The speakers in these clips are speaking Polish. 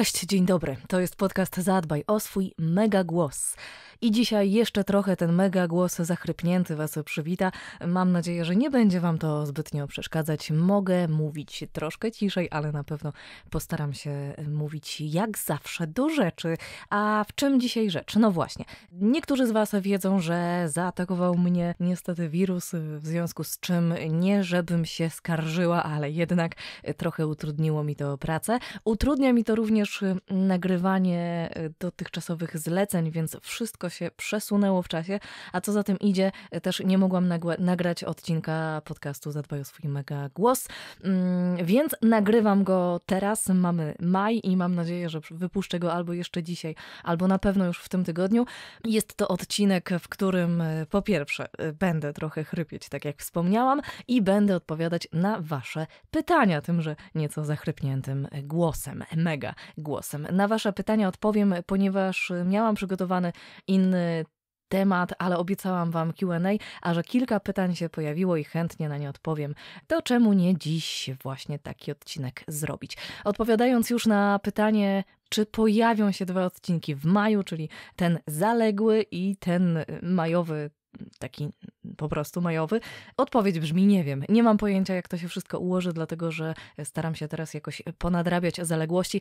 Cześć, dzień dobry. To jest podcast Zadbaj o swój mega głos. I dzisiaj jeszcze trochę ten mega głos zachrypnięty Was przywita. Mam nadzieję, że nie będzie Wam to zbytnio przeszkadzać. Mogę mówić troszkę ciszej, ale na pewno postaram się mówić jak zawsze do rzeczy. A w czym dzisiaj rzecz? No właśnie. Niektórzy z Was wiedzą, że zaatakował mnie niestety wirus, w związku z czym nie żebym się skarżyła, ale jednak trochę utrudniło mi to pracę. Utrudnia mi to również też nagrywanie e, dotychczasowych zleceń, więc wszystko się przesunęło w czasie. A co za tym idzie, e, też nie mogłam nagrać odcinka podcastu Zadbaj o swój mega głos, mm, więc nagrywam go teraz. Mamy maj i mam nadzieję, że wypuszczę go albo jeszcze dzisiaj, albo na pewno już w tym tygodniu. Jest to odcinek, w którym e, po pierwsze będę trochę chrypieć, tak jak wspomniałam, i będę odpowiadać na Wasze pytania, tymże nieco zachrypniętym głosem. Mega głosem. Na Wasze pytania odpowiem, ponieważ y, miałam przygotowany inny temat, ale obiecałam Wam QA, a że kilka pytań się pojawiło i chętnie na nie odpowiem, to czemu nie dziś właśnie taki odcinek zrobić? Odpowiadając już na pytanie, czy pojawią się dwa odcinki w maju, czyli ten zaległy i ten y, majowy taki mm, po prostu majowy. Odpowiedź brzmi nie wiem. Nie mam pojęcia, jak to się wszystko ułoży, dlatego że staram się teraz jakoś e, ponadrabiać zaległości.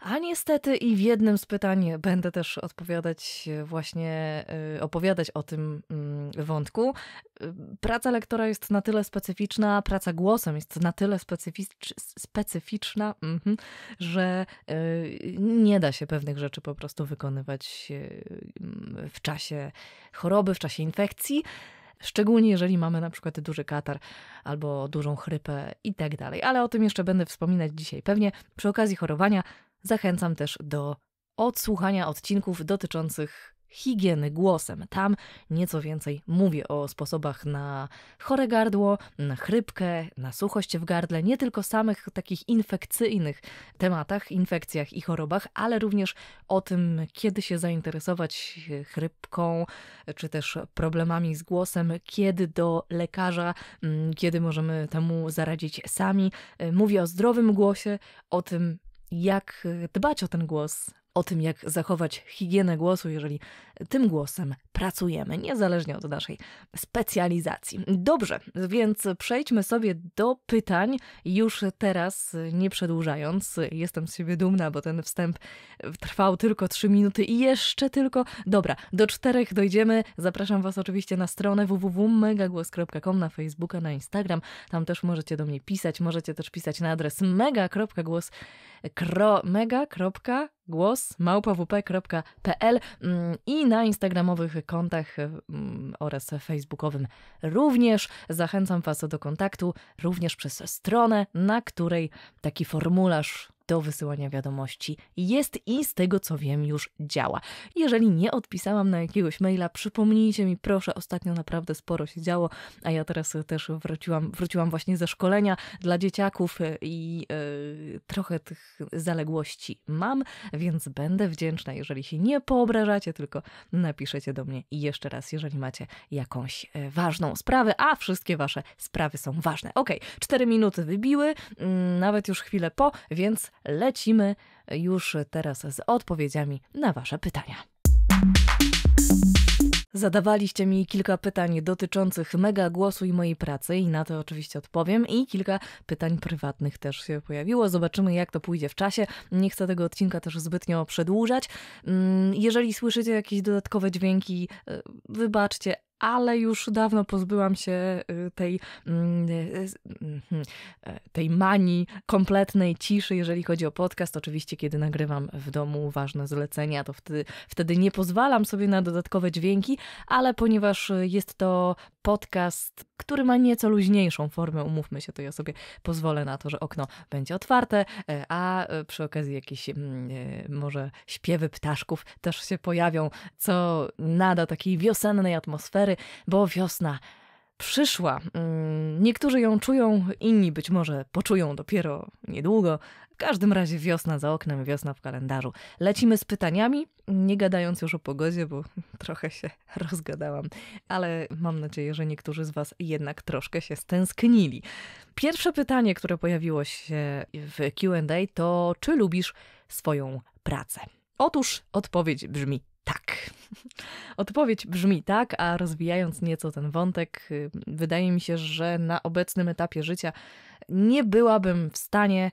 A niestety i w jednym z pytań będę też odpowiadać e, właśnie, e, opowiadać o tym mm, wątku. Praca lektora jest na tyle specyficzna, praca głosem jest na tyle specyficz, specyficzna, mhm, że nie da się pewnych rzeczy po prostu wykonywać w czasie choroby, w czasie infekcji, infekcji, szczególnie jeżeli mamy na przykład duży katar albo dużą chrypę i tak dalej. Ale o tym jeszcze będę wspominać dzisiaj pewnie. Przy okazji chorowania zachęcam też do odsłuchania odcinków dotyczących higieny głosem. Tam nieco więcej mówię o sposobach na chore gardło, na chrypkę, na suchość w gardle, nie tylko samych takich infekcyjnych tematach, infekcjach i chorobach, ale również o tym, kiedy się zainteresować chrypką, czy też problemami z głosem, kiedy do lekarza, mm, kiedy możemy temu zaradzić sami. Mówię o zdrowym głosie, o tym, jak dbać o ten głos, o tym, jak zachować higienę głosu, jeżeli tym głosem pracujemy, niezależnie od naszej specjalizacji. Dobrze, więc przejdźmy sobie do pytań, już teraz nie przedłużając. Jestem z siebie dumna, bo ten wstęp trwał tylko 3 minuty i jeszcze tylko. Dobra, do czterech dojdziemy. Zapraszam Was oczywiście na stronę www.megagłos.com, na Facebooka, na Instagram. Tam też możecie do mnie pisać. Możecie też pisać na adres mega.głos głos małpawp.pl mm, i na instagramowych kontach y, mm, oraz facebookowym również. Zachęcam Was do kontaktu również przez stronę, na której taki formularz do wysyłania wiadomości jest i z tego co wiem już działa. Jeżeli nie odpisałam na jakiegoś maila, przypomnijcie mi proszę, ostatnio naprawdę sporo się działo, a ja teraz e, też wróciłam, wróciłam właśnie ze szkolenia dla dzieciaków e, i yy, trochę tych zaległości mam, więc będę wdzięczna, jeżeli się nie poobrażacie, tylko napiszecie do mnie i jeszcze raz, jeżeli macie jakąś ważną sprawę, a wszystkie wasze sprawy są ważne. Ok, Cztery minuty wybiły, mm, nawet już chwilę po, więc lecimy już teraz z odpowiedziami na Wasze pytania. Zadawaliście mi kilka pytań dotyczących mega głosu i mojej pracy, i na to oczywiście odpowiem. I kilka pytań prywatnych też się pojawiło. Zobaczymy, jak to pójdzie w czasie. Nie chcę tego odcinka też zbytnio przedłużać. Mm, jeżeli słyszycie jakieś dodatkowe dźwięki, e, wybaczcie, ale już dawno pozbyłam się y, tej, mm, y, mhm, e, tej manii kompletnej ciszy, jeżeli chodzi o podcast. Oczywiście, kiedy nagrywam w domu ważne zlecenia, to wtedy, wtedy nie pozwalam sobie na dodatkowe dźwięki, ale ponieważ y, jest to podcast, który ma nieco luźniejszą formę, umówmy się, to ja sobie pozwolę na to, że okno będzie otwarte, e, a e, przy okazji jakieś mm, może śpiewy ptaszków też się pojawią, co nada takiej wiosennej atmosfery spacery, bo wiosna przyszła. Mm, niektórzy ją czują, inni być może poczują dopiero niedługo. W każdym razie wiosna za oknem, wiosna w kalendarzu. Lecimy z pytaniami, nie gadając już o pogodzie, bo trochę się rozgadałam, ale mam nadzieję, że niektórzy z Was jednak troszkę się stęsknili. Pierwsze pytanie, które pojawiło się w QA, to czy lubisz swoją pracę? Otóż odpowiedź brzmi tak. Odpowiedź brzmi tak, a rozwijając nieco ten wątek, y, wydaje mi się, że na obecnym etapie życia nie byłabym w stanie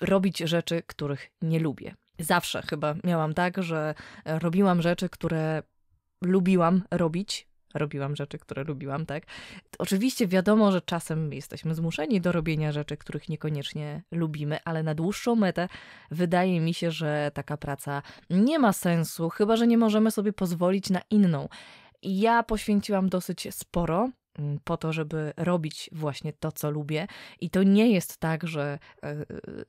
robić rzeczy, których nie lubię. Zawsze chyba miałam tak, że e, robiłam rzeczy, które lubiłam robić, robiłam rzeczy, które lubiłam, tak? Oczywiście wiadomo, że czasem jesteśmy zmuszeni do robienia rzeczy, których niekoniecznie lubimy, ale na dłuższą metę wydaje mi się, że taka praca nie ma sensu, chyba że nie możemy sobie pozwolić na inną. Ja poświęciłam dosyć sporo Mm, po to, żeby robić właśnie to, co lubię. I to nie jest tak, że e, e,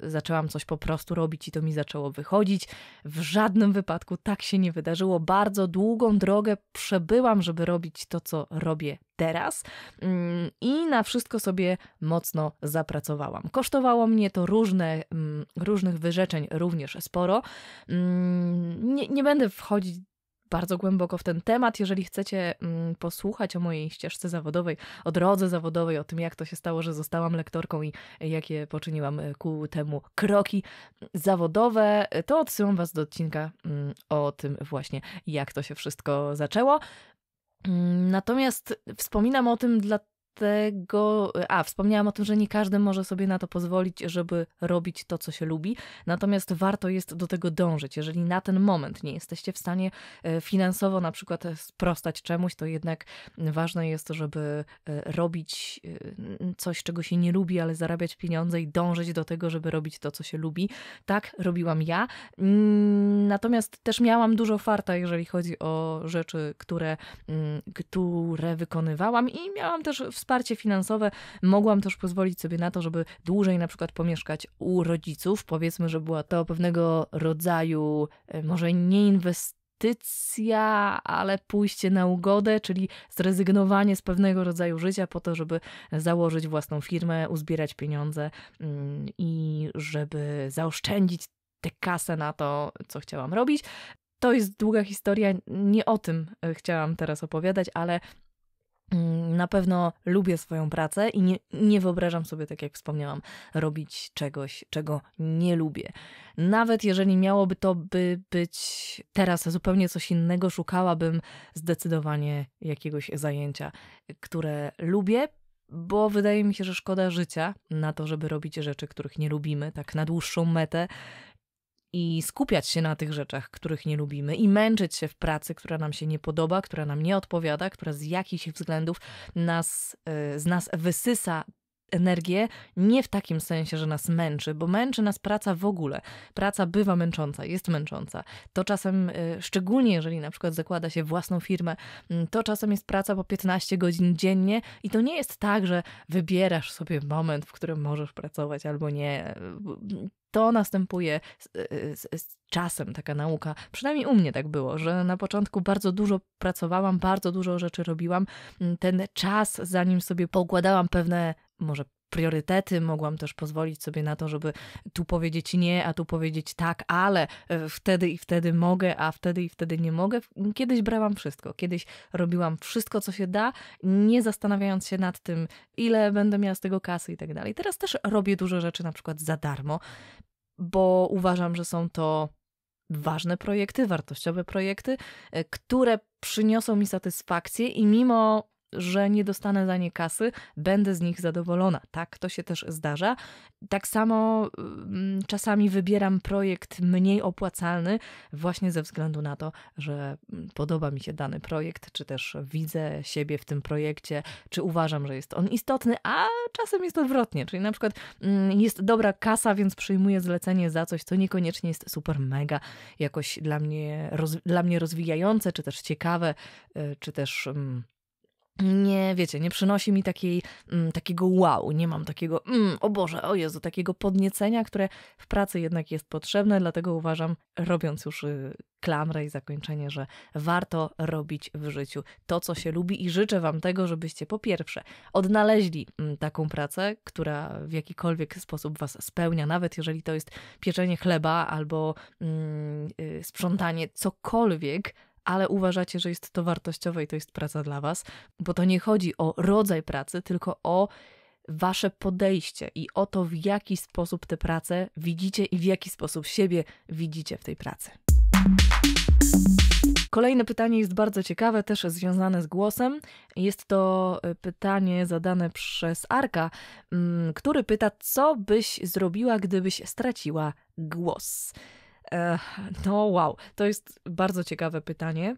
zaczęłam coś po prostu robić i to mi zaczęło wychodzić. W żadnym wypadku tak się nie wydarzyło. Bardzo długą drogę przebyłam, żeby robić to, co robię teraz mm, i na wszystko sobie mocno zapracowałam. Kosztowało mnie to różne, mm, różnych wyrzeczeń również sporo. Nie, nie będę wchodzić bardzo głęboko w ten temat. Jeżeli chcecie mm, posłuchać o mojej ścieżce zawodowej, o drodze zawodowej, o tym, jak to się stało, że zostałam lektorką i jakie poczyniłam e, ku temu kroki zawodowe, e, to odsyłam Was do odcinka mm, o tym właśnie, jak to się wszystko zaczęło. Mm, natomiast wspominam o tym dlatego, tego, a wspomniałam o tym, że nie każdy może sobie na to pozwolić, żeby robić to, co się lubi, natomiast warto jest do tego dążyć. Jeżeli na ten moment nie jesteście w stanie e, finansowo na przykład e, sprostać czemuś, to jednak ważne jest to, żeby e, robić coś, czego się nie lubi, ale zarabiać pieniądze i dążyć do tego, żeby robić to, co się lubi. Tak robiłam ja. Mm, natomiast też miałam dużo farta, jeżeli chodzi o rzeczy, które, mm, które wykonywałam i miałam też wspólne wsparcie finansowe, mogłam też pozwolić sobie na to, żeby dłużej na przykład pomieszkać u rodziców. Powiedzmy, że była to pewnego rodzaju, e, może nie inwestycja, inwestycja, ale pójście na ugodę, czyli zrezygnowanie z pewnego rodzaju życia po to, żeby założyć własną firmę, uzbierać pieniądze mm, i żeby zaoszczędzić tę kasę na to, co chciałam robić. To jest długa historia, nie o tym e, chciałam teraz opowiadać, ale Mm, na pewno lubię swoją pracę i nie, nie, wyobrażam sobie, tak jak wspomniałam, robić czegoś, czego nie lubię. Nawet jeżeli miałoby to by być teraz zupełnie coś innego, szukałabym zdecydowanie jakiegoś zajęcia, które lubię, bo wydaje mi się, że szkoda życia na to, żeby robić rzeczy, których nie lubimy, tak na dłuższą metę i skupiać się na tych rzeczach, których nie lubimy, i męczyć się w pracy, która nam się nie podoba, która nam nie odpowiada, która z jakichś względów nas, y, z nas wysysa energię nie w takim sensie, że nas męczy, bo męczy nas praca w ogóle. Praca bywa męcząca, jest męcząca. To czasem, y, szczególnie jeżeli na przykład zakłada się własną firmę, mm, to czasem jest praca po 15 godzin dziennie i to nie jest tak, że wybierasz sobie moment, w którym możesz pracować albo nie mm, to następuje z, y, z, z, czasem, taka nauka. Przynajmniej u mnie tak było, że na początku bardzo dużo pracowałam, bardzo dużo rzeczy robiłam. Mm, ten czas, zanim sobie pokładałam pewne może priorytety, mogłam też pozwolić sobie na to, żeby tu powiedzieć nie, a tu powiedzieć tak, ale e, wtedy i wtedy mogę, a wtedy i wtedy nie mogę. Kiedyś brałam wszystko, kiedyś robiłam wszystko, co się da, nie zastanawiając się nad tym, ile będę miała z tego kasy i tak dalej. Teraz też robię dużo rzeczy na przykład za darmo, bo uważam, że są to ważne projekty, wartościowe projekty, e, które przyniosą mi satysfakcję i mimo że nie dostanę za nie kasy, będę z nich zadowolona. Tak, to się też zdarza. Tak samo mm, czasami wybieram projekt mniej opłacalny, właśnie ze względu na to, że mm, podoba mi się dany projekt, czy też widzę siebie w tym projekcie, czy uważam, że jest on istotny, a czasem jest odwrotnie. Czyli na przykład mm, jest dobra kasa, więc przyjmuję zlecenie za coś, co niekoniecznie jest super mega, jakoś dla mnie, roz, dla mnie rozwijające, czy też ciekawe, y, czy też nie, wiecie, nie przynosi mi takiej, mm, takiego wow, nie mam takiego, mm, o Boże, o Jezu, takiego podniecenia, które w pracy jednak jest potrzebne, dlatego uważam, robiąc już y, klamrę i zakończenie, że warto robić w życiu to, co się lubi i życzę Wam tego, żebyście po pierwsze odnaleźli mm, taką pracę, która w jakikolwiek sposób Was spełnia, nawet jeżeli to jest pieczenie chleba albo mm, y, sprzątanie, cokolwiek, ale uważacie, że jest to wartościowe i to jest praca dla Was, bo to nie chodzi o rodzaj pracy, tylko o wasze podejście i o to, w jaki sposób tę pracę widzicie i w jaki sposób siebie widzicie w tej pracy. Kolejne pytanie jest bardzo ciekawe, też związane z głosem. Jest to y, pytanie zadane przez Arka, mm, który pyta, co byś zrobiła, gdybyś straciła głos. No, wow, to jest bardzo ciekawe pytanie.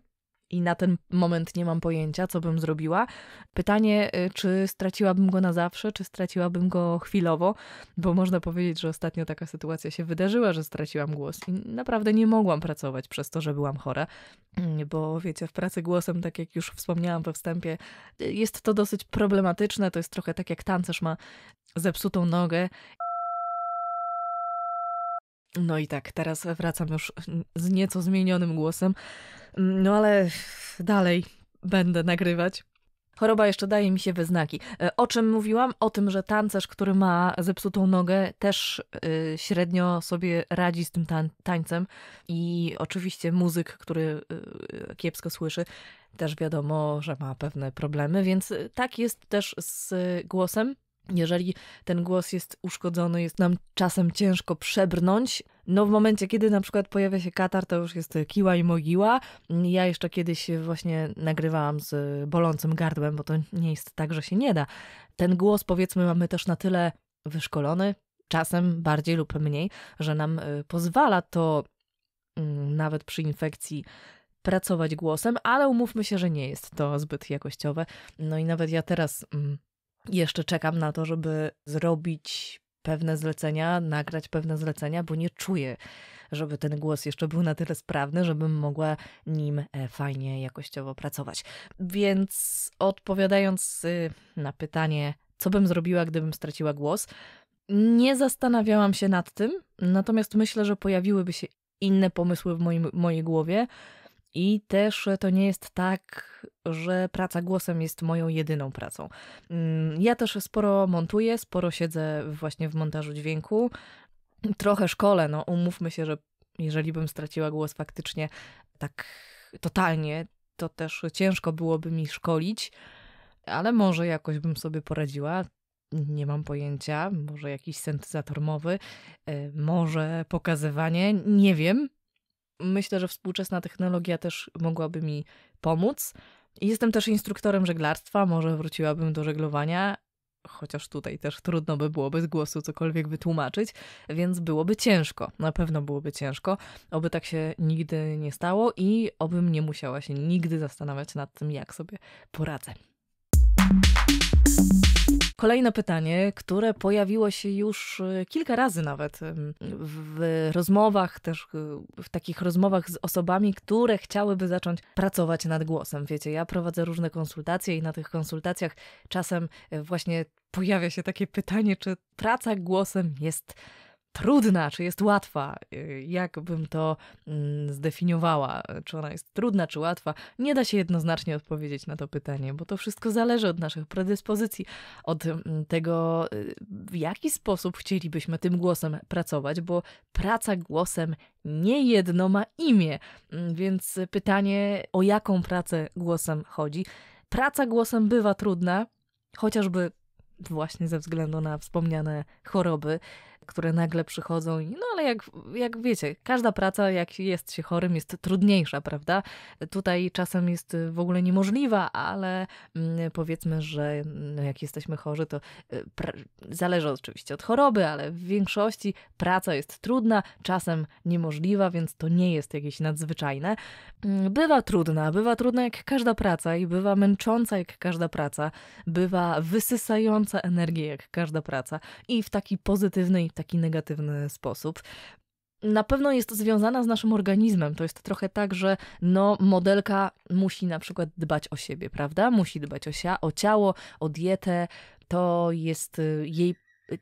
I na ten moment nie mam pojęcia, co bym zrobiła. Pytanie, y, czy straciłabym go na zawsze, czy straciłabym go chwilowo, bo można powiedzieć, że ostatnio taka sytuacja się wydarzyła, że straciłam głos i naprawdę nie mogłam pracować przez to, że byłam chora, mm, bo wiecie, w pracy głosem, tak jak już wspomniałam we wstępie, y, jest to dosyć problematyczne. To jest trochę tak, jak tancerz ma zepsutą nogę no i tak, teraz wracam już z nieco zmienionym głosem. No ale dalej będę nagrywać. Choroba jeszcze daje mi się we znaki. E, o czym mówiłam? O tym, że tancerz, który ma zepsutą nogę, też e, średnio sobie radzi z tym tań tańcem. I oczywiście muzyk, który e, kiepsko słyszy, też wiadomo, że ma pewne problemy, więc tak jest też z głosem. Jeżeli ten głos jest uszkodzony, jest nam czasem ciężko przebrnąć. No w momencie, kiedy na przykład pojawia się katar, to już jest kiła i mogiła. Ja jeszcze kiedyś właśnie nagrywałam z bolącym gardłem, bo to nie jest tak, że się nie da. Ten głos powiedzmy mamy też na tyle wyszkolony, czasem bardziej lub mniej, że nam y, pozwala to mm, nawet przy infekcji pracować głosem, ale umówmy się, że nie jest to zbyt jakościowe. No i nawet ja teraz mm, jeszcze czekam na to, żeby zrobić pewne zlecenia, nagrać pewne zlecenia, bo nie czuję, żeby ten głos jeszcze był na tyle sprawny, żebym mogła nim e, fajnie, jakościowo pracować. Więc odpowiadając y, na pytanie, co bym zrobiła, gdybym straciła głos, nie zastanawiałam się nad tym, natomiast myślę, że pojawiłyby się inne pomysły w moim, mojej głowie, i też to nie jest tak, że praca głosem jest moją jedyną pracą. Mm, ja też sporo montuję, sporo siedzę właśnie w montażu dźwięku. Trochę szkole, no umówmy się, że jeżeli bym straciła głos faktycznie tak totalnie, to też ciężko byłoby mi szkolić, ale może jakoś bym sobie poradziła. Nie mam pojęcia, może jakiś syntezator mowy, e, może pokazywanie, nie wiem, myślę, że współczesna technologia też mogłaby mi pomóc. Jestem też instruktorem żeglarstwa, może wróciłabym do żeglowania, chociaż tutaj też trudno by było bez głosu cokolwiek wytłumaczyć, więc byłoby ciężko, na pewno byłoby ciężko, oby tak się nigdy nie stało i obym nie musiała się nigdy zastanawiać nad tym, jak sobie poradzę. Kolejne pytanie, które pojawiło się już e, kilka razy nawet w rozmowach, też e, w takich rozmowach z osobami, które chciałyby zacząć pracować nad głosem. Wiecie, ja prowadzę różne konsultacje i na tych konsultacjach czasem e, właśnie pojawia się takie pytanie, czy praca głosem jest trudna, czy jest łatwa? Y, jak bym to mm, zdefiniowała? Czy ona jest trudna, czy łatwa? Nie da się jednoznacznie odpowiedzieć na to pytanie, bo to wszystko zależy od naszych predyspozycji, od mm, tego, y, w jaki sposób chcielibyśmy tym głosem pracować, bo praca głosem nie jedno ma imię. Mm, więc pytanie, o jaką pracę głosem chodzi? Praca głosem bywa trudna, chociażby właśnie ze względu na wspomniane choroby, które nagle przychodzą. No ale jak, jak wiecie, każda praca, jak jest się chorym, jest trudniejsza, prawda? Tutaj czasem jest y, w ogóle niemożliwa, ale mm, powiedzmy, że no, jak jesteśmy chorzy, to y, zależy oczywiście od choroby, ale w większości praca jest trudna, czasem niemożliwa, więc to nie jest jakieś nadzwyczajne. Mm, bywa trudna, bywa trudna jak każda praca i bywa męcząca jak każda praca, bywa wysysająca energię jak każda praca i w taki pozytywny i taki negatywny sposób. Na pewno jest związana z naszym organizmem. To jest trochę tak, że no, modelka musi na przykład dbać o siebie, prawda? Musi dbać o, sia- o ciało, o dietę. To jest y, jej. Y,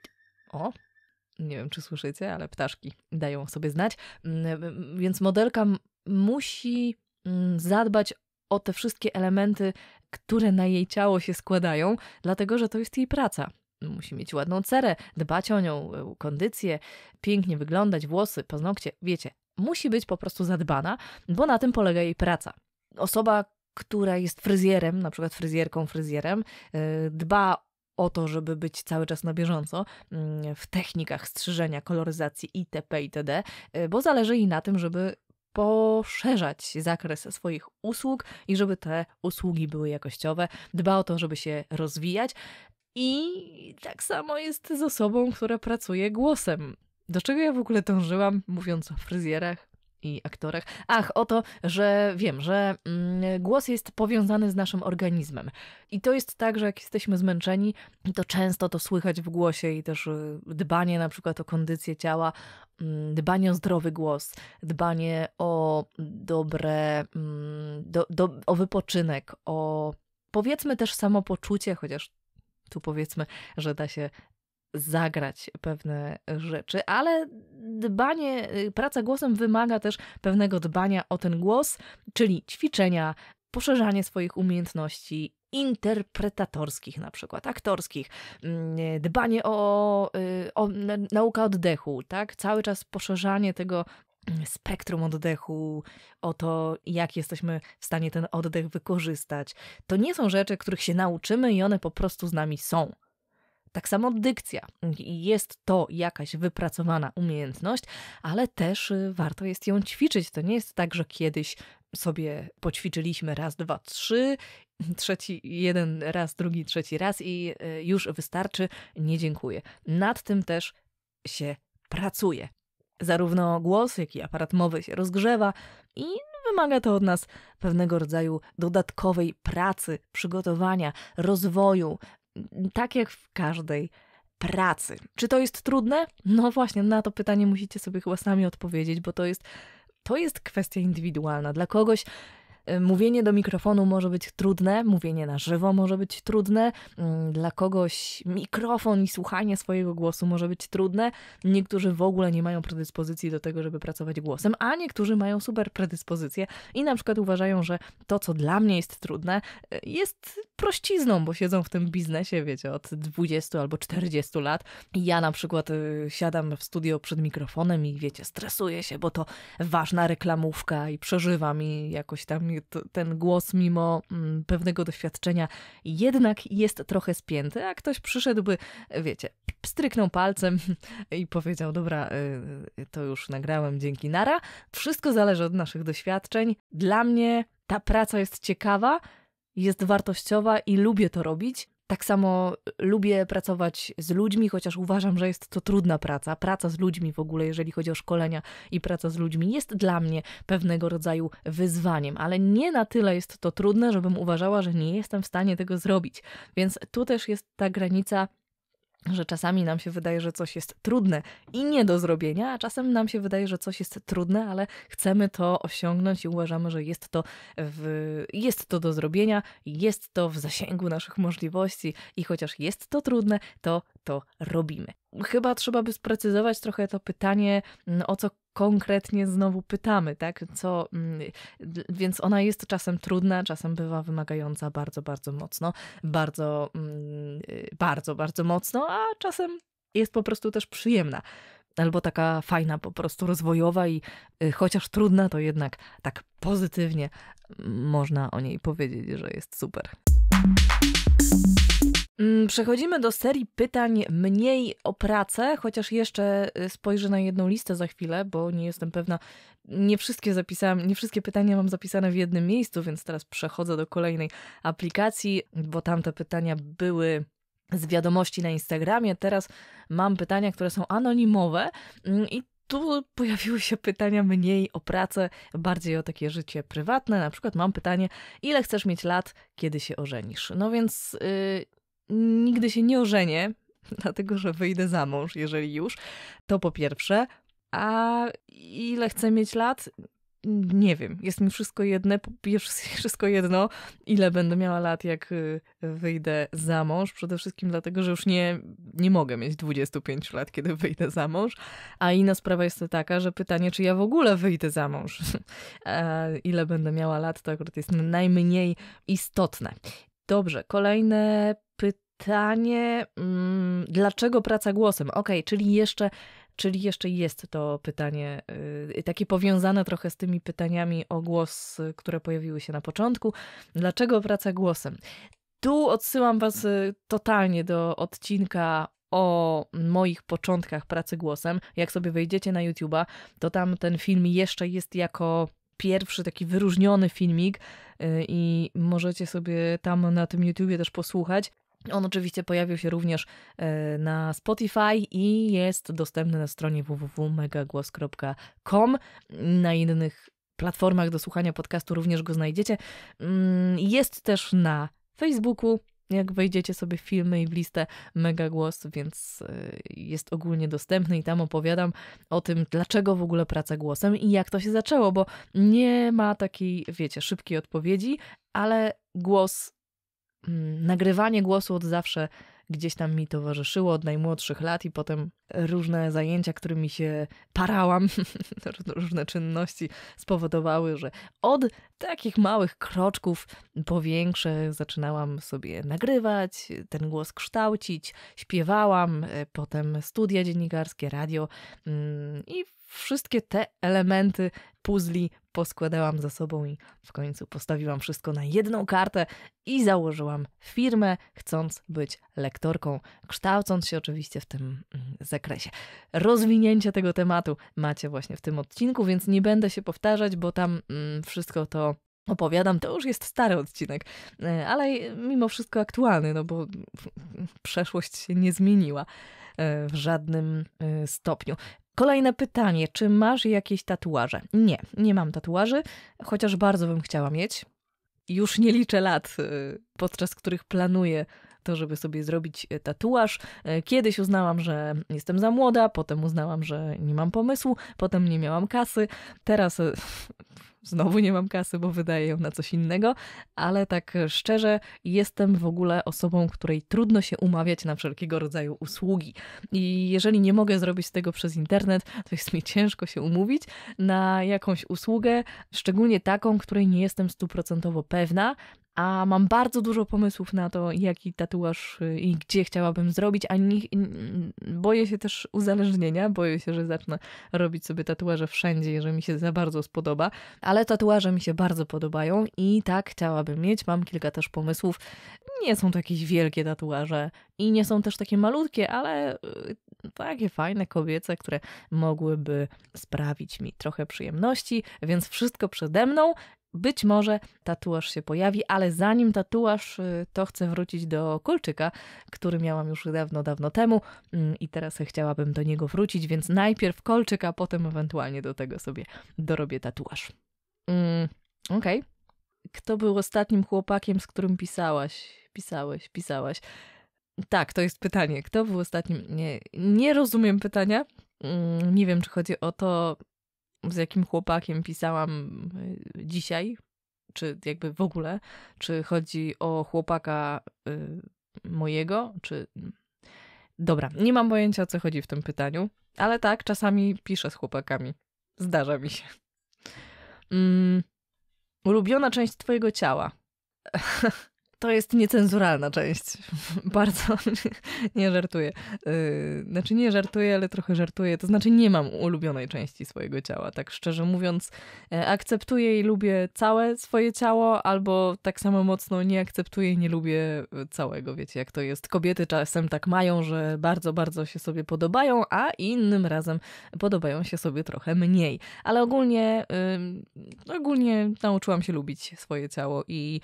o, nie wiem, czy słyszycie, ale ptaszki dają sobie znać. Mm, y, więc modelka musi mm, zadbać o te wszystkie elementy, które na jej ciało się składają, dlatego że to jest jej praca. No, musi mieć ładną cerę, dbać o nią, e, kondycję, pięknie wyglądać, włosy, paznokcie, wiecie, musi być po prostu zadbana, bo na tym polega jej praca. Osoba, która jest fryzjerem, na przykład fryzjerką, fryzjerem, e, dba o to, żeby być cały czas na bieżąco mm, w technikach strzyżenia, koloryzacji itp. itd., e, bo zależy jej na tym, żeby poszerzać zakres swoich usług i żeby te usługi były jakościowe. Dba o to, żeby się rozwijać, i tak samo jest z osobą, która pracuje głosem. Do czego ja w ogóle dążyłam, mówiąc o fryzjerach? i aktorach. Ach, o to, że wiem, że mm, głos jest powiązany z naszym organizmem. I to jest tak, że jak jesteśmy zmęczeni, to często to słychać w głosie i też y, dbanie na przykład o kondycję ciała, mm, dbanie o zdrowy głos, dbanie o dobre, mm, do, do, o wypoczynek, o powiedzmy też samopoczucie, chociaż tu powiedzmy, że da się zagrać pewne rzeczy, ale dbanie, y, praca głosem wymaga też pewnego dbania o ten głos, czyli ćwiczenia, poszerzanie swoich umiejętności interpretatorskich, na przykład aktorskich, mm, dbanie o, y, o naukę oddechu, tak? Cały czas poszerzanie tego spektrum oddechu, o to, jak jesteśmy w stanie ten oddech wykorzystać. To nie są rzeczy, których się nauczymy i one po prostu z nami są. Tak samo dykcja. Jest to jakaś wypracowana umiejętność, ale też y, warto jest ją ćwiczyć. To nie jest tak, że kiedyś sobie poćwiczyliśmy raz, dwa, trzy, trzeci, jeden raz, drugi, trzeci raz i y, już wystarczy. Nie dziękuję. Nad tym też się pracuje. Zarówno głos, jak i aparat mowy się rozgrzewa i wymaga to od nas pewnego rodzaju dodatkowej pracy, przygotowania, rozwoju, tak jak w każdej pracy. Czy to jest trudne? No właśnie, na to pytanie musicie sobie chyba sami odpowiedzieć, bo to jest to jest kwestia indywidualna. Dla kogoś E, mówienie do mikrofonu może być trudne, mówienie na żywo może być trudne, mm, dla kogoś mikrofon i słuchanie swojego głosu może być trudne. Niektórzy w ogóle nie mają predyspozycji do tego, żeby pracować głosem, a niektórzy mają super predyspozycje i na przykład uważają, że to, co dla mnie jest trudne, e, jest prościzną, bo siedzą w tym biznesie, wiecie, od 20 albo 40 lat. Ja na przykład e, siadam w studio przed mikrofonem i wiecie, stresuję się, bo to ważna reklamówka i przeżywam i jakoś tam ten głos, mimo mm, pewnego doświadczenia, jednak jest trochę spięty, a ktoś przyszedłby, wiecie, stryknął palcem i powiedział: Dobra, y, y, to już nagrałem, dzięki Nara. Wszystko zależy od naszych doświadczeń. Dla mnie ta praca jest ciekawa, jest wartościowa i lubię to robić. Tak samo e, lubię pracować z ludźmi, chociaż uważam, że jest to trudna praca. Praca z ludźmi w ogóle, jeżeli chodzi o szkolenia i praca z ludźmi, jest dla mnie pewnego rodzaju wyzwaniem, ale nie na tyle jest to trudne, żebym uważała, że nie jestem w stanie tego zrobić. Więc tu też jest ta granica że czasami nam się wydaje, że coś jest trudne i nie do zrobienia, a czasem nam się wydaje, że coś jest trudne, ale chcemy to osiągnąć i uważamy, że jest to, w, jest to do zrobienia, jest to w zasięgu naszych możliwości i chociaż jest to trudne, to to robimy. Chyba trzeba by sprecyzować trochę to pytanie, mm, o co konkretnie znowu pytamy, tak? Co, mm, więc ona jest czasem trudna, czasem bywa wymagająca bardzo, bardzo mocno, bardzo, mm, y, bardzo, bardzo mocno, a czasem jest po prostu też przyjemna. Albo taka fajna, po prostu rozwojowa i y, chociaż trudna, to jednak tak pozytywnie można o niej powiedzieć, że jest super. Mm, przechodzimy do serii pytań mniej o pracę, chociaż jeszcze y, spojrzę na jedną listę za chwilę, bo nie jestem pewna. Nie wszystkie zapisałam, nie wszystkie pytania mam zapisane w jednym miejscu, więc teraz przechodzę do kolejnej aplikacji, bo tamte pytania były z wiadomości na Instagramie. Teraz mam pytania, które są anonimowe mm, i tu pojawiły się pytania mniej o pracę, bardziej o takie życie prywatne. Na przykład mam pytanie, ile chcesz mieć lat, kiedy się ożenisz? No więc yy, nigdy się nie ożenię, dlatego że wyjdę za mąż, jeżeli już. To po pierwsze. A ile chcę mieć lat? Nie wiem, jest mi wszystko jedne, wszystko jedno, ile będę miała lat, jak y, wyjdę za mąż. Przede wszystkim dlatego, że już nie, nie mogę mieć 25 lat, kiedy wyjdę za mąż. A inna sprawa jest to taka, że pytanie, czy ja w ogóle wyjdę za mąż. ile będę miała lat, to akurat jest najmniej istotne. Dobrze, kolejne pytanie, mm, dlaczego praca głosem? Ok, czyli jeszcze, czyli jeszcze jest to pytanie y, takie powiązane trochę z tymi pytaniami o głos, które pojawiły się na początku. Dlaczego praca głosem? Tu odsyłam Was y, totalnie do odcinka o moich początkach pracy głosem. Jak sobie wejdziecie na YouTube'a, to tam ten film jeszcze jest jako pierwszy taki wyróżniony filmik y, i możecie sobie tam na tym YouTubie też posłuchać. On oczywiście pojawił się również e, na Spotify i jest dostępny na stronie www.megagłos.com. Na innych platformach do słuchania podcastu również go znajdziecie. Mm, jest też na Facebooku, jak wejdziecie sobie w filmy i w listę Mega Głos, więc e, jest ogólnie dostępny i tam opowiadam o tym, dlaczego w ogóle praca głosem i jak to się zaczęło, bo nie ma takiej, wiecie, szybkiej odpowiedzi, ale głos Mm, nagrywanie głosu od zawsze gdzieś tam mi towarzyszyło od najmłodszych lat i potem różne zajęcia, którymi się parałam, różne czynności spowodowały, że od takich małych kroczków po większe zaczynałam sobie nagrywać, ten głos kształcić, śpiewałam, e, potem studia dziennikarskie, radio mm, i wszystkie te elementy puzli poskładałam za sobą i w końcu postawiłam wszystko na jedną kartę i założyłam firmę, chcąc być lektorką, kształcąc się oczywiście w tym mm, zakresie. Rozwinięcie tego tematu macie właśnie w tym odcinku, więc nie będę się powtarzać, bo tam mm, wszystko to opowiadam, to już jest stary odcinek, e, ale mimo wszystko aktualny, no bo przeszłość się nie zmieniła e, w żadnym e, stopniu. Kolejne pytanie, czy masz jakieś tatuaże? Nie, nie mam tatuaży, chociaż bardzo bym chciała mieć. Już nie liczę lat, y, podczas których planuję to, żeby sobie zrobić y, tatuaż. Y, kiedyś uznałam, że jestem za młoda, potem uznałam, że nie mam pomysłu, potem nie miałam kasy. Teraz Znowu nie mam kasy, bo wydaję ją na coś innego, ale tak szczerze, jestem w ogóle osobą, której trudno się umawiać na wszelkiego rodzaju usługi. I jeżeli nie mogę zrobić tego przez internet, to jest mi ciężko się umówić na jakąś usługę, szczególnie taką, której nie jestem stuprocentowo pewna, a mam bardzo dużo pomysłów na to, jaki tatuaż y, i gdzie chciałabym zrobić, a nie, boję się też uzależnienia, boję się, że zacznę robić sobie tatuaże wszędzie, jeżeli mi się za bardzo spodoba, ale tatuaże mi się bardzo podobają i tak chciałabym mieć, mam kilka też pomysłów. Nie są to jakieś wielkie tatuaże i nie są też takie malutkie, ale y, takie fajne, kobiece, które mogłyby sprawić mi trochę przyjemności, więc wszystko przede mną być może tatuaż się pojawi, ale zanim tatuaż, y, to chcę wrócić do kolczyka, który miałam już dawno, dawno temu mm, i teraz chciałabym do niego wrócić, więc najpierw kolczyk, a potem ewentualnie do tego sobie dorobię tatuaż. Mm, Okej. Okay. Kto był ostatnim chłopakiem, z którym pisałaś? Pisałeś, pisałaś. Tak, to jest pytanie. Kto był ostatnim? Nie, nie rozumiem pytania. Mm, nie wiem, czy chodzi o to, z jakim chłopakiem pisałam y, dzisiaj, czy jakby w ogóle, czy chodzi o chłopaka y, mojego, czy. Mm, dobra, nie mam pojęcia o co chodzi w tym pytaniu, ale tak, czasami piszę z chłopakami. Zdarza mi się. Mm. Ulubiona część twojego ciała. To jest niecenzuralna część. Bardzo nie żartuję. Y, znaczy nie żartuję, ale trochę żartuję. To znaczy nie mam ulubionej części swojego ciała, tak szczerze mówiąc. E, akceptuję i lubię całe swoje ciało, albo tak samo mocno nie akceptuję i nie lubię e, całego. Wiecie, jak to jest. Kobiety czasem tak mają, że bardzo, bardzo się sobie podobają, a innym razem podobają się sobie trochę mniej. Ale ogólnie, ogólnie nauczyłam się lubić swoje ciało i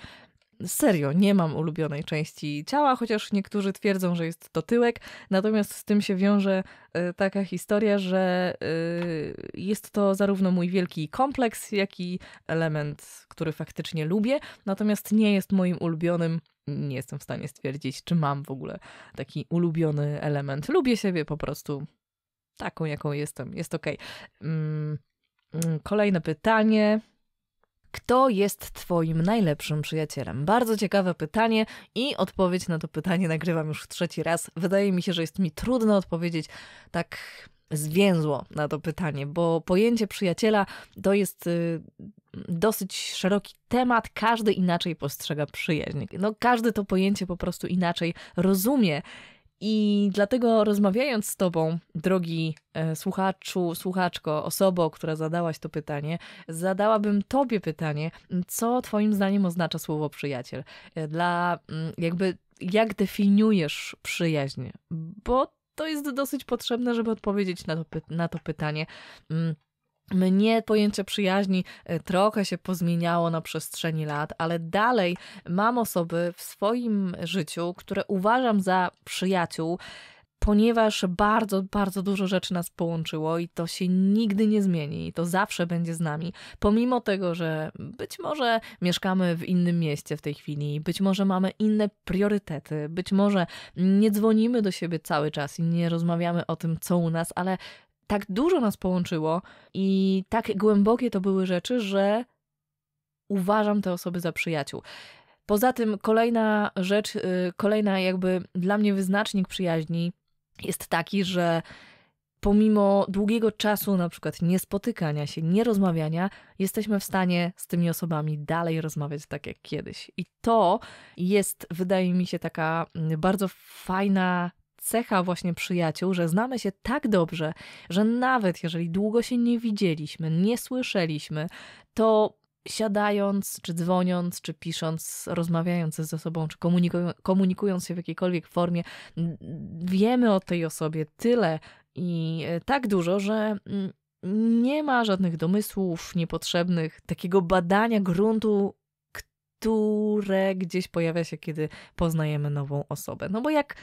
Serio, nie mam ulubionej części ciała, chociaż niektórzy twierdzą, że jest to tyłek. Natomiast z tym się wiąże y, taka historia, że y, jest to zarówno mój wielki kompleks, jak i element, który faktycznie lubię. Natomiast nie jest moim ulubionym nie jestem w stanie stwierdzić, czy mam w ogóle taki ulubiony element. Lubię siebie po prostu taką, jaką jestem. Jest ok. Mm, mm, kolejne pytanie. Kto jest Twoim najlepszym przyjacielem? Bardzo ciekawe pytanie i odpowiedź na to pytanie nagrywam już trzeci raz. Wydaje mi się, że jest mi trudno odpowiedzieć tak zwięzło na to pytanie, bo pojęcie przyjaciela to jest y, dosyć szeroki temat, każdy inaczej postrzega przyjaźń. No, każdy to pojęcie po prostu inaczej rozumie. I dlatego rozmawiając z Tobą, drogi e, słuchaczu, słuchaczko, osobo, która zadałaś to pytanie, zadałabym Tobie pytanie, co Twoim zdaniem oznacza słowo przyjaciel? E, dla mm, jakby, jak definiujesz przyjaźń? Bo to jest dosyć potrzebne, żeby odpowiedzieć na to, py na to pytanie. Mm, mnie pojęcie przyjaźni e, trochę się pozmieniało na przestrzeni lat, ale dalej mam osoby w swoim życiu, które uważam za przyjaciół, ponieważ bardzo, bardzo dużo rzeczy nas połączyło i to się nigdy nie zmieni, i to zawsze będzie z nami. Pomimo tego, że być może mieszkamy w innym mieście w tej chwili, być może mamy inne priorytety, być może nie dzwonimy do siebie cały czas i nie rozmawiamy o tym, co u nas, ale tak dużo nas połączyło i tak głębokie to były rzeczy, że uważam te osoby za przyjaciół. Poza tym kolejna rzecz, y, kolejna jakby dla mnie wyznacznik przyjaźni jest taki, że pomimo długiego czasu, na przykład niespotykania się, nierozmawiania, jesteśmy w stanie z tymi osobami dalej rozmawiać tak jak kiedyś. I to jest, wydaje mi się, taka mm, bardzo fajna cecha właśnie przyjaciół, że znamy się tak dobrze, że nawet jeżeli długo się nie widzieliśmy, nie słyszeliśmy, to siadając, czy dzwoniąc, czy pisząc, rozmawiając ze sobą, czy komunikując się w jakiejkolwiek formie, wiemy o tej osobie tyle i e, tak dużo, że nie ma żadnych domysłów niepotrzebnych, takiego badania gruntu, które gdzieś pojawia się, kiedy poznajemy nową osobę. No bo jak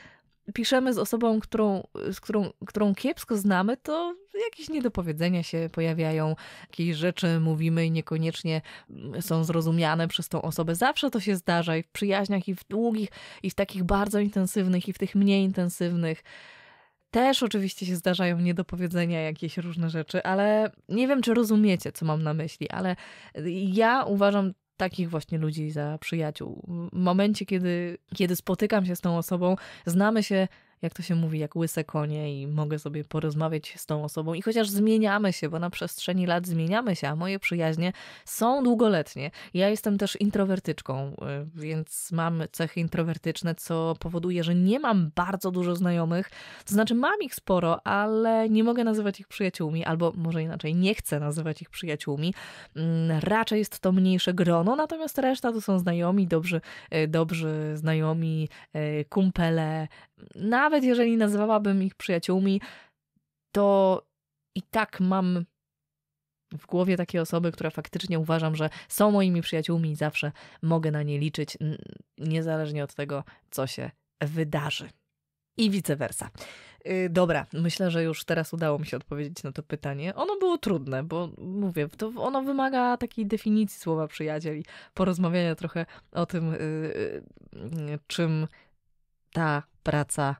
piszemy z osobą, którą, z którą, którą kiepsko znamy, to jakieś niedopowiedzenia się pojawiają, jakieś rzeczy mówimy i niekoniecznie mm, są zrozumiane przez tą osobę. Zawsze to się zdarza i w przyjaźniach, i w długich, i w takich bardzo intensywnych, i w tych mniej intensywnych. Też oczywiście się zdarzają niedopowiedzenia, jakieś różne rzeczy, ale nie wiem, czy rozumiecie, co mam na myśli, ale ja uważam takich właśnie ludzi za przyjaciół. W momencie, kiedy, kiedy spotykam się z tą osobą, znamy się jak to się mówi, jak łyse konie i mogę sobie porozmawiać z tą osobą. I chociaż zmieniamy się, bo na przestrzeni lat zmieniamy się, a moje przyjaźnie są długoletnie. Ja jestem też introwertyczką, y, więc mam cechy introwertyczne, co powoduje, że nie mam bardzo dużo znajomych. To znaczy, mam ich sporo, ale nie mogę nazywać ich przyjaciółmi, albo może inaczej, nie chcę nazywać ich przyjaciółmi. Mm, raczej jest to mniejsze grono, natomiast reszta to są znajomi, dobrzy, y, dobrzy znajomi, y, kumpele, nawet jeżeli nazwałabym ich przyjaciółmi, to i tak mam w głowie takie osoby, które faktycznie uważam, że są moimi przyjaciółmi i zawsze mogę na nie liczyć, niezależnie od tego, co się wydarzy. I vice versa. Y, dobra, myślę, że już teraz udało mi się odpowiedzieć na to pytanie. Ono było trudne, bo mówię, to ono wymaga takiej definicji słowa przyjaciel i porozmawiania trochę o tym, yy, yy, czym ta praca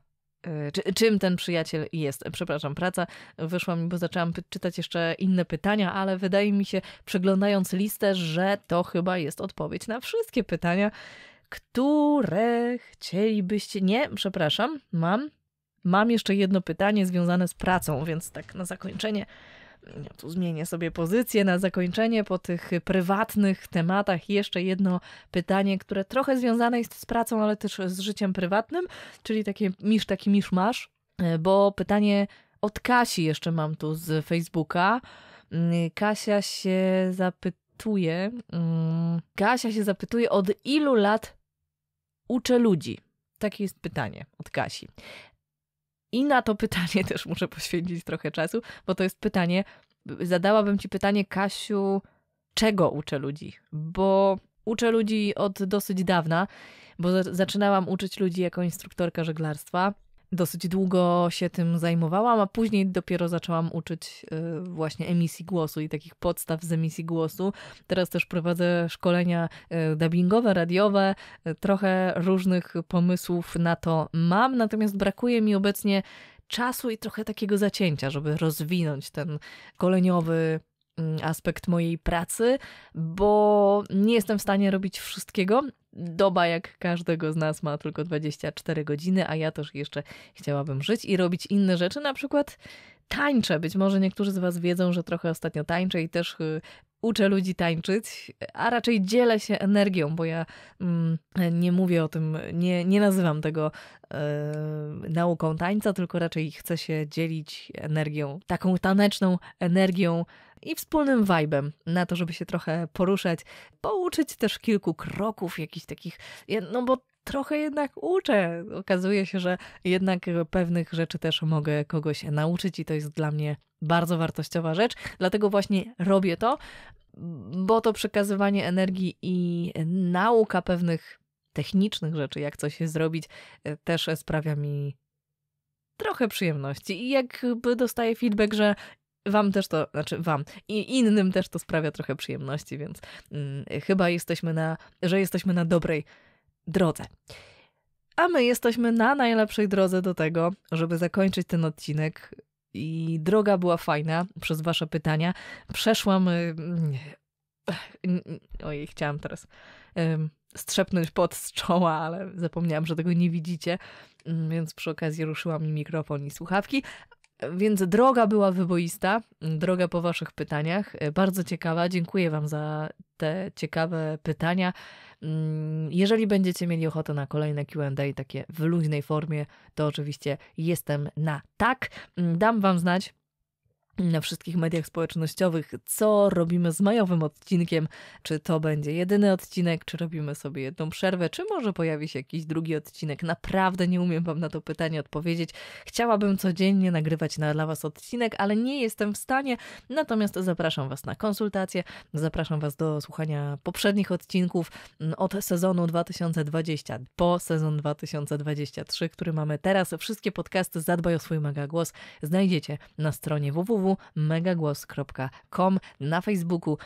y, czym ten przyjaciel jest. Przepraszam, praca wyszła mi, bo zaczęłam czytać jeszcze inne pytania, ale wydaje mi się, przeglądając listę, że to chyba jest odpowiedź na wszystkie pytania, które chcielibyście. Nie, przepraszam, mam. Mam jeszcze jedno pytanie związane z pracą, więc tak na zakończenie tu zmienię sobie pozycję na zakończenie po tych prywatnych tematach. Jeszcze jedno pytanie, które trochę związane jest z pracą, ale też z życiem prywatnym, czyli takie misz, taki misz masz, bo pytanie od Kasi jeszcze mam tu z Facebooka. Mm, Kasia się zapytuje, mm, Kasia się zapytuje, od ilu lat uczę ludzi? Takie jest pytanie od Kasi. I na to pytanie też muszę poświęcić trochę czasu, bo to jest pytanie, zadałabym ci pytanie, Kasiu, czego uczę ludzi? Bo uczę ludzi od dosyć dawna, bo zaczynałam uczyć ludzi jako instruktorka żeglarstwa dosyć długo się tym zajmowałam, a później dopiero zaczęłam uczyć y, właśnie emisji głosu i takich podstaw z emisji głosu. Teraz też prowadzę szkolenia y, dubbingowe, radiowe, y, trochę różnych pomysłów na to mam, natomiast brakuje mi obecnie czasu i trochę takiego zacięcia, żeby rozwinąć ten koleniowy Mm, aspekt mojej pracy, bo nie jestem w stanie robić wszystkiego. Doba, jak każdego z nas, ma tylko 24 godziny, a ja też jeszcze chciałabym żyć i robić inne rzeczy, na przykład tańczę. Być może niektórzy z Was wiedzą, że trochę ostatnio tańczę i też y, uczę ludzi tańczyć, a raczej dzielę się energią, bo ja mm, nie mówię o tym, nie, nie nazywam tego yy, nauką tańca, tylko raczej chcę się dzielić energią, taką taneczną energią i wspólnym vibe'em na to, żeby się trochę poruszać, pouczyć też kilku kroków jakichś takich, no bo trochę jednak uczę. Okazuje się, że jednak pewnych rzeczy też mogę kogoś nauczyć i to jest dla mnie bardzo wartościowa rzecz, dlatego właśnie robię to, bo to przekazywanie energii i nauka pewnych technicznych rzeczy, jak coś zrobić, e, też sprawia mi trochę przyjemności. I jakby dostaję feedback, że Wam też to, znaczy Wam i innym też to sprawia trochę przyjemności, więc yy, chyba jesteśmy na, że jesteśmy na dobrej drodze. A my jesteśmy na najlepszej drodze do tego, żeby zakończyć ten odcinek. I droga była fajna przez Wasze pytania. Przeszłam. Mm, Ojej, chciałam teraz strzepnąć pod z czoła, ale zapomniałam, że tego nie widzicie, mm, więc przy okazji ruszyłam mi mikrofon i słuchawki, więc droga była wyboista, droga po Waszych pytaniach, e, bardzo ciekawa. Dziękuję Wam za te ciekawe pytania. Mm, jeżeli będziecie mieli ochotę na kolejne QA, takie w luźnej formie, to oczywiście jestem na tak. Mm, dam Wam znać na wszystkich mediach społecznościowych, co robimy z majowym odcinkiem. Czy to będzie jedyny odcinek, czy robimy sobie jedną przerwę, czy może pojawi się jakiś drugi odcinek. Naprawdę nie umiem Wam na to pytanie odpowiedzieć. Chciałabym codziennie nagrywać na, dla Was odcinek, ale nie jestem w stanie. Natomiast zapraszam Was na konsultacje, zapraszam Was do słuchania poprzednich odcinków mm, od sezonu 2020 po sezon 2023, który mamy teraz. Wszystkie podcasty Zadbaj o swój mega głos znajdziecie na stronie www www.megagłos.com, na Facebooku,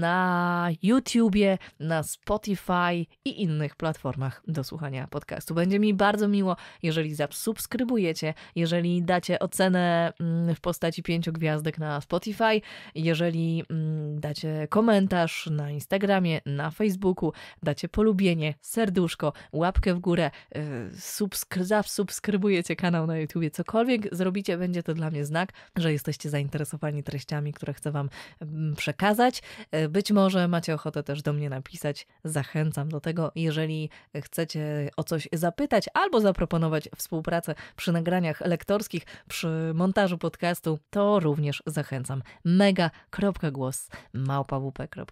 na YouTubie, na Spotify i innych platformach do słuchania podcastu. Będzie mi bardzo miło, jeżeli zasubskrybujecie, jeżeli dacie ocenę mm, w postaci pięciu gwiazdek na Spotify, jeżeli mm, dacie komentarz na Instagramie, na Facebooku, dacie polubienie, serduszko, łapkę w górę, e, subskry- zasubskrybujecie kanał na YouTubie, cokolwiek zrobicie, będzie to dla mnie znak, że jesteście jesteście zainteresowani treściami, które chcę Wam mm, przekazać. E, być może macie ochotę też do mnie napisać. Zachęcam do tego. Jeżeli chcecie o coś zapytać albo zaproponować współpracę przy nagraniach lektorskich, przy montażu podcastu, to również zachęcam. mega.głos małpawp.pl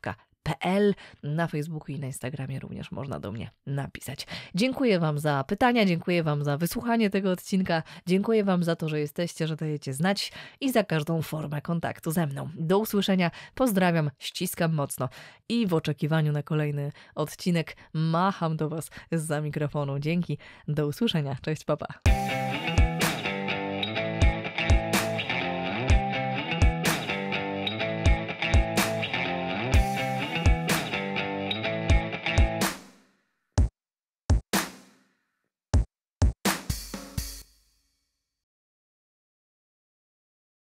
pl Na Facebooku i na Instagramie również można do mnie napisać. Dziękuję Wam za pytania, dziękuję Wam za wysłuchanie tego odcinka, dziękuję Wam za to, że jesteście, że dajecie znać i za każdą formę kontaktu ze mną. Do usłyszenia, pozdrawiam, ściskam mocno i w oczekiwaniu na kolejny odcinek macham do Was za mikrofonu. Dzięki, do usłyszenia, cześć, papa. Pa.